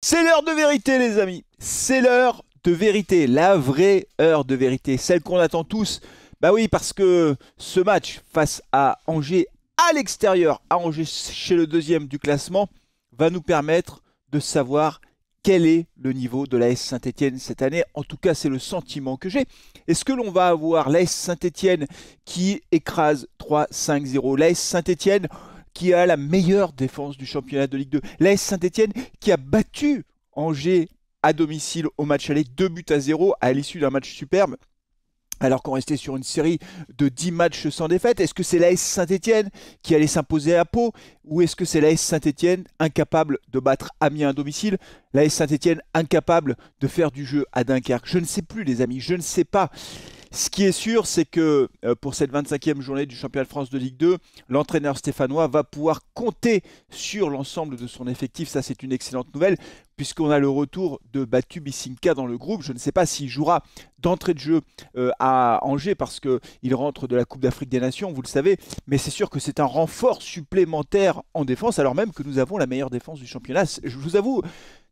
C'est l'heure de vérité, les amis. C'est l'heure de vérité, la vraie heure de vérité, celle qu'on attend tous. Bah oui, parce que ce match face à Angers à l'extérieur, à Angers chez le deuxième du classement, va nous permettre de savoir quel est le niveau de l'AS Saint-Etienne cette année. En tout cas, c'est le sentiment que j'ai. Est-ce que l'on va avoir l'AS Saint-Etienne qui écrase 3-5-0 L'AS Saint-Etienne qui a la meilleure défense du championnat de Ligue 2. S Saint-Etienne qui a battu Angers à domicile au match aller 2 buts à 0 à l'issue d'un match superbe alors qu'on restait sur une série de 10 matchs sans défaite. Est-ce que c'est l'AS Saint-Etienne qui allait s'imposer à Pau ou est-ce que c'est l'AS Saint-Etienne incapable de battre Amiens à domicile L'AS Saint-Etienne incapable de faire du jeu à Dunkerque Je ne sais plus les amis, je ne sais pas. Ce qui est sûr, c'est que euh, pour cette 25e journée du championnat de France de Ligue 2, l'entraîneur stéphanois va pouvoir compter sur l'ensemble de son effectif. Ça, c'est une excellente nouvelle, puisqu'on a le retour de Batu Bissinka dans le groupe. Je ne sais pas s'il jouera d'entrée de jeu euh, à Angers, parce qu'il rentre de la Coupe d'Afrique des Nations, vous le savez, mais c'est sûr que c'est un renfort supplémentaire en défense, alors même que nous avons la meilleure défense du championnat. Je vous avoue,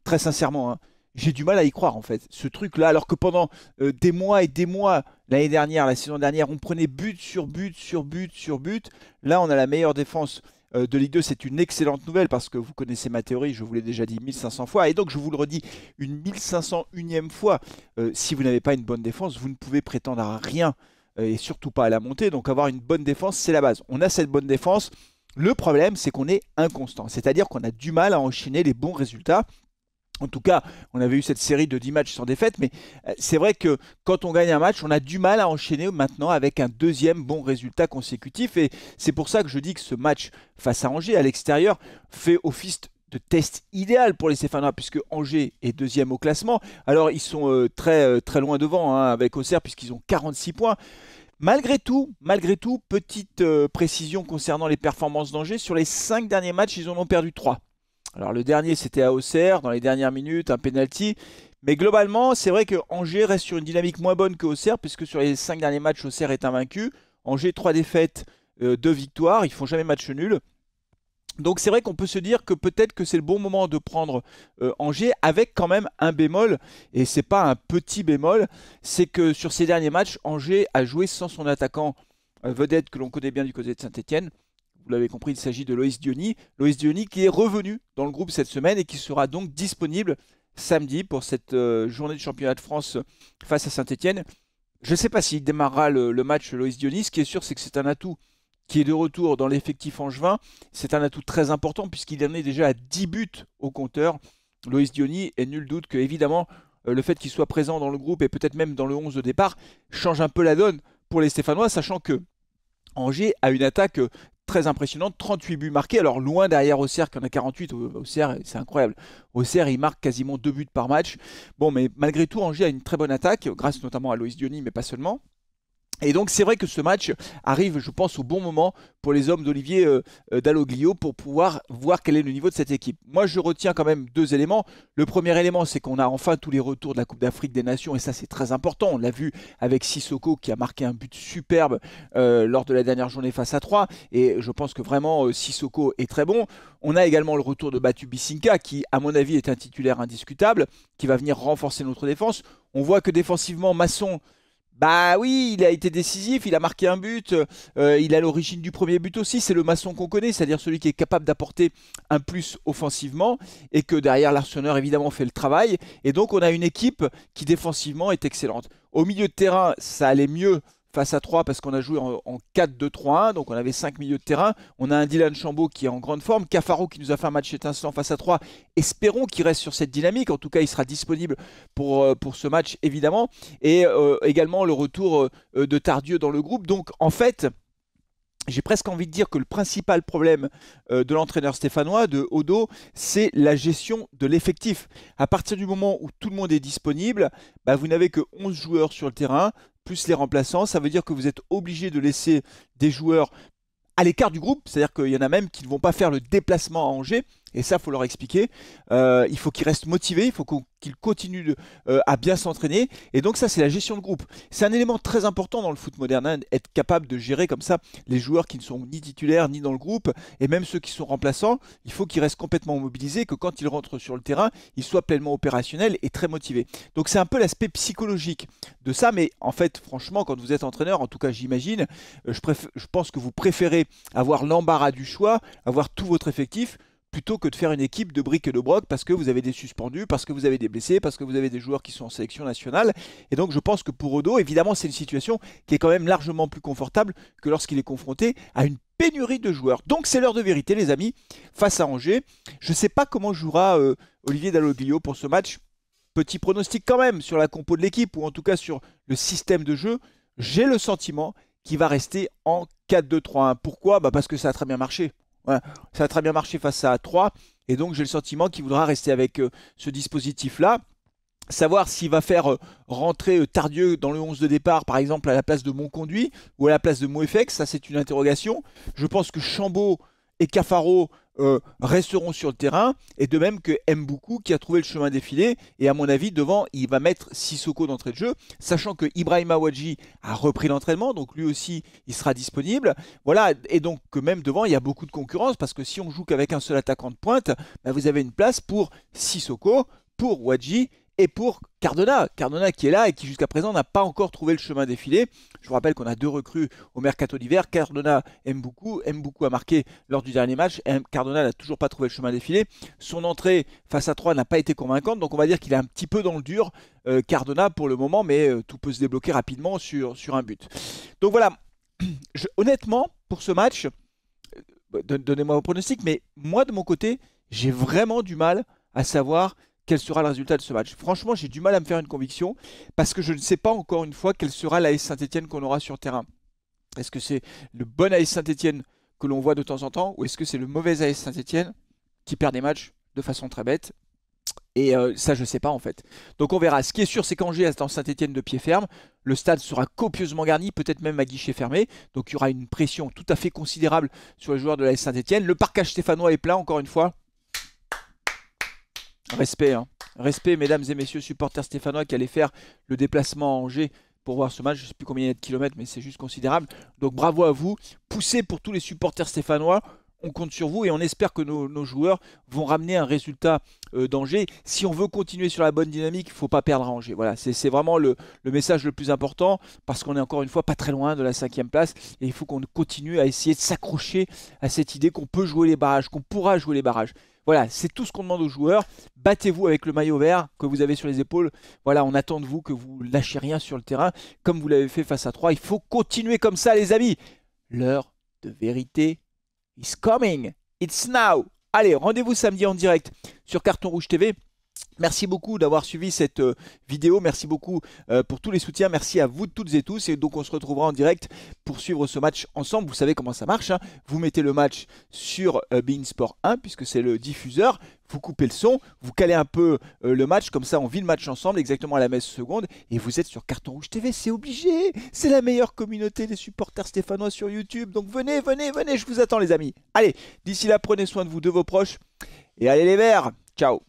très sincèrement, hein, j'ai du mal à y croire en fait. Ce truc-là, alors que pendant euh, des mois et des mois, l'année dernière, la saison dernière, on prenait but sur but sur but sur but. Là, on a la meilleure défense euh, de Ligue 2. C'est une excellente nouvelle parce que vous connaissez ma théorie, je vous l'ai déjà dit 1500 fois. Et donc, je vous le redis une 1501e fois. Euh, si vous n'avez pas une bonne défense, vous ne pouvez prétendre à rien et surtout pas à la montée. Donc, avoir une bonne défense, c'est la base. On a cette bonne défense. Le problème, c'est qu'on est inconstant. C'est-à-dire qu'on a du mal à enchaîner les bons résultats. En tout cas, on avait eu cette série de 10 matchs sans défaite, mais euh, c'est vrai que quand on gagne un match, on a du mal à enchaîner maintenant avec un deuxième bon résultat consécutif. Et c'est pour ça que je dis que ce match face à Angers à l'extérieur fait office de test idéal pour les Stéphanois, puisque Angers est deuxième au classement. Alors ils sont euh, très, euh, très loin devant hein, avec Auxerre, puisqu'ils ont 46 points. Malgré tout, malgré tout, petite précision concernant les performances d'Angers, sur les 5 derniers matchs, ils en ont perdu 3. Alors le dernier c'était à Auxerre, dans les dernières minutes, un penalty. Mais globalement, c'est vrai que Angers reste sur une dynamique moins bonne que Auxerre, puisque sur les 5 derniers matchs, Auxerre est invaincu. Angers, 3 défaites, euh, deux 2 victoires, ils font jamais match nul. Donc c'est vrai qu'on peut se dire que peut-être que c'est le bon moment de prendre euh, Angers avec quand même un bémol et c'est pas un petit bémol, c'est que sur ces derniers matchs Angers a joué sans son attaquant euh, vedette que l'on connaît bien du côté de Saint-Étienne vous l'avez compris, il s'agit de Loïs Diony. Loïs Diony qui est revenu dans le groupe cette semaine et qui sera donc disponible samedi pour cette euh, journée de championnat de France face à Saint-Etienne. Je ne sais pas s'il démarrera le, match Loïs Diony. Ce qui est sûr, c'est que c'est un atout qui est de retour dans l'effectif angevin. C'est un atout très important puisqu'il en est déjà à 10 buts au compteur. Loïs Diony, et nul doute que, évidemment, euh, le fait qu'il soit présent dans le groupe et peut-être même dans le 11 de départ change un peu la donne pour les Stéphanois, sachant que Angers a une attaque très impressionnante, 38 buts marqués, alors loin derrière Auxerre qui en a 48, Auxerre c'est incroyable, Auxerre il marque quasiment deux buts par match, bon mais malgré tout Angers a une très bonne attaque, grâce notamment à Loïs Diony mais pas seulement, et donc c'est vrai que ce match arrive, je pense, au bon moment pour les hommes d'Olivier euh, euh, Dalloglio pour pouvoir voir quel est le niveau de cette équipe. Moi, je retiens quand même deux éléments. Le premier élément, c'est qu'on a enfin tous les retours de la Coupe d'Afrique des Nations, et ça c'est très important. On l'a vu avec Sissoko qui a marqué un but superbe euh, lors de la dernière journée face à 3, et je pense que vraiment Sissoko est très bon. On a également le retour de Batu Bissinka, qui à mon avis est un titulaire indiscutable, qui va venir renforcer notre défense. On voit que défensivement, Masson bah oui, il a été décisif, il a marqué un but, euh, il a l'origine du premier but aussi, c'est le maçon qu'on connaît, c'est-à-dire celui qui est capable d'apporter un plus offensivement et que derrière l'arseneur évidemment fait le travail. Et donc on a une équipe qui défensivement est excellente. Au milieu de terrain, ça allait mieux face à 3 parce qu'on a joué en, 4-2-3-1, donc on avait 5 milieux de terrain. On a un Dylan Chambaud qui est en grande forme, Cafaro qui nous a fait un match étincelant face à 3. Espérons qu'il reste sur cette dynamique. En tout cas, il sera disponible pour, euh, pour ce match, évidemment. Et euh, également le retour euh, de Tardieu dans le groupe. Donc, en fait, j'ai presque envie de dire que le principal problème de l'entraîneur stéphanois, de Odo, c'est la gestion de l'effectif. À partir du moment où tout le monde est disponible, bah, vous n'avez que 11 joueurs sur le terrain plus les remplaçants. Ça veut dire que vous êtes obligé de laisser des joueurs à l'écart du groupe, c'est-à-dire qu'il y en a même qui ne vont pas faire le déplacement à Angers et ça, il faut leur expliquer. Euh, il faut qu'ils restent motivés, il faut qu'ils continuent euh, à bien s'entraîner. Et donc ça, c'est la gestion de groupe. C'est un élément très important dans le foot moderne, hein, être capable de gérer comme ça les joueurs qui ne sont ni titulaires ni dans le groupe, et même ceux qui sont remplaçants. Il faut qu'ils restent complètement mobilisés, que quand ils rentrent sur le terrain, ils soient pleinement opérationnels et très motivés. Donc c'est un peu l'aspect psychologique de ça. Mais en fait, franchement, quand vous êtes entraîneur, en tout cas, j'imagine, euh, je pense que vous préférez avoir l'embarras du choix, avoir tout votre effectif plutôt que de faire une équipe de briques et de broc parce que vous avez des suspendus, parce que vous avez des blessés, parce que vous avez des joueurs qui sont en sélection nationale. Et donc je pense que pour Odo, évidemment, c'est une situation qui est quand même largement plus confortable que lorsqu'il est confronté à une pénurie de joueurs. Donc c'est l'heure de vérité, les amis, face à Angers. Je ne sais pas comment jouera euh, Olivier Dalloglio pour ce match. Petit pronostic quand même sur la compo de l'équipe, ou en tout cas sur le système de jeu. J'ai le sentiment qu'il va rester en 4-2-3-1. Pourquoi bah, Parce que ça a très bien marché. Ça a très bien marché face à 3. Et donc j'ai le sentiment qu'il voudra rester avec euh, ce dispositif-là. Savoir s'il va faire euh, rentrer euh, Tardieu dans le 11 de départ, par exemple, à la place de conduit, ou à la place de Moefex, ça c'est une interrogation. Je pense que Chambaud et Cafaro euh, resteront sur le terrain, et de même que Mboukou qui a trouvé le chemin défilé, et à mon avis devant il va mettre Sissoko d'entrée de jeu, sachant que Ibrahim Awadji a repris l'entraînement, donc lui aussi il sera disponible, voilà, et donc même devant il y a beaucoup de concurrence, parce que si on joue qu'avec un seul attaquant de pointe, bah, vous avez une place pour Sissoko, pour Wadji et pour Cardona. Cardona qui est là et qui jusqu'à présent n'a pas encore trouvé le chemin défilé. Je vous rappelle qu'on a deux recrues au mercato d'hiver. Cardona aime beaucoup. Aime beaucoup a marqué lors du dernier match. Cardona n'a toujours pas trouvé le chemin défilé. Son entrée face à 3 n'a pas été convaincante. Donc on va dire qu'il est un petit peu dans le dur, euh, Cardona, pour le moment. Mais euh, tout peut se débloquer rapidement sur, sur un but. Donc voilà. honnêtement, pour ce match, euh, bah, donnez-moi vos pronostics. Mais moi, de mon côté, j'ai vraiment du mal à savoir quel sera le résultat de ce match. Franchement, j'ai du mal à me faire une conviction parce que je ne sais pas encore une fois quelle sera l'AS Saint-Etienne qu'on aura sur terrain. Est-ce que c'est le bon AS Saint-Etienne que l'on voit de temps en temps ou est-ce que c'est le mauvais AS Saint-Etienne qui perd des matchs de façon très bête et euh, ça, je ne sais pas en fait. Donc on verra. Ce qui est sûr, c'est qu'en est Saint-Etienne de pied ferme. Le stade sera copieusement garni, peut-être même à guichet fermé. Donc il y aura une pression tout à fait considérable sur les joueurs de l'AS Saint-Etienne. Le parcage stéphanois est plein, encore une fois. Respect, hein. respect, mesdames et messieurs, supporters stéphanois qui allaient faire le déplacement en G pour voir ce match. Je ne sais plus combien il y a de kilomètres, mais c'est juste considérable. Donc bravo à vous. Poussez pour tous les supporters stéphanois on compte sur vous et on espère que nos, joueurs vont ramener un résultat euh, d'Angers. Si on veut continuer sur la bonne dynamique, il ne faut pas perdre à Angers. Voilà, c'est vraiment le, message le plus important parce qu'on est encore une fois pas très loin de la cinquième place et il faut qu'on continue à essayer de s'accrocher à cette idée qu'on peut jouer les barrages, qu'on pourra jouer les barrages. Voilà, c'est tout ce qu'on demande aux joueurs. Battez-vous avec le maillot vert que vous avez sur les épaules. Voilà, on attend de vous que vous lâchez rien sur le terrain, comme vous l'avez fait face à Troyes. Il faut continuer comme ça, les amis. L'heure de vérité It's coming. It's now. Allez, rendez-vous samedi en direct sur Carton Rouge TV. Merci beaucoup d'avoir suivi cette euh, vidéo. Merci beaucoup euh, pour tous les soutiens. Merci à vous toutes et tous. Et donc on se retrouvera en direct pour suivre ce match ensemble. Vous savez comment ça marche. Hein. vous mettez le match sur euh, Sport 1 puisque c'est le diffuseur. Vous coupez le son, vous calez un peu le match, comme ça on vit le match ensemble exactement à la messe seconde, et vous êtes sur Carton Rouge TV, c'est obligé C'est la meilleure communauté des supporters stéphanois sur YouTube, donc venez, venez, venez, je vous attends les amis. Allez, d'ici là, prenez soin de vous, de vos proches, et allez les verts, ciao